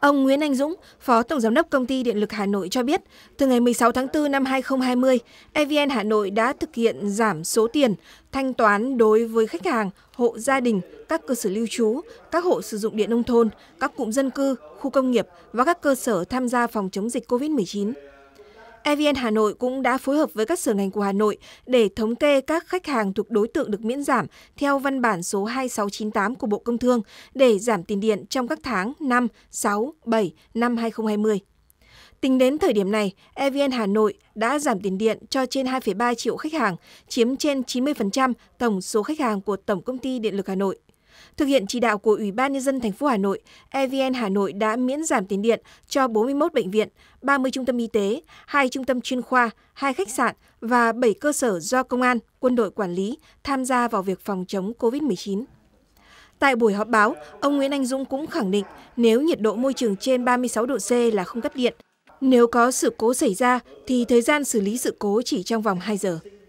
Ông Nguyễn Anh Dũng, Phó Tổng Giám đốc Công ty Điện lực Hà Nội cho biết, từ ngày 16 tháng 4 năm 2020, EVN Hà Nội đã thực hiện giảm số tiền thanh toán đối với khách hàng, hộ gia đình, các cơ sở lưu trú, các hộ sử dụng điện nông thôn, các cụm dân cư, khu công nghiệp và các cơ sở tham gia phòng chống dịch COVID-19. EVN Hà Nội cũng đã phối hợp với các sở ngành của Hà Nội để thống kê các khách hàng thuộc đối tượng được miễn giảm theo văn bản số 2698 của Bộ Công Thương để giảm tiền điện trong các tháng 5, 6, 7 năm 2020. Tính đến thời điểm này, EVN Hà Nội đã giảm tiền điện cho trên 2,3 triệu khách hàng, chiếm trên 90% tổng số khách hàng của Tổng Công ty Điện lực Hà Nội. Thực hiện chỉ đạo của Ủy ban nhân dân thành phố Hà Nội, EVN Hà Nội đã miễn giảm tiền điện cho 41 bệnh viện, 30 trung tâm y tế, 2 trung tâm chuyên khoa, 2 khách sạn và 7 cơ sở do công an, quân đội quản lý tham gia vào việc phòng chống COVID-19. Tại buổi họp báo, ông Nguyễn Anh Dũng cũng khẳng định nếu nhiệt độ môi trường trên 36 độ C là không cắt điện. Nếu có sự cố xảy ra thì thời gian xử lý sự cố chỉ trong vòng 2 giờ.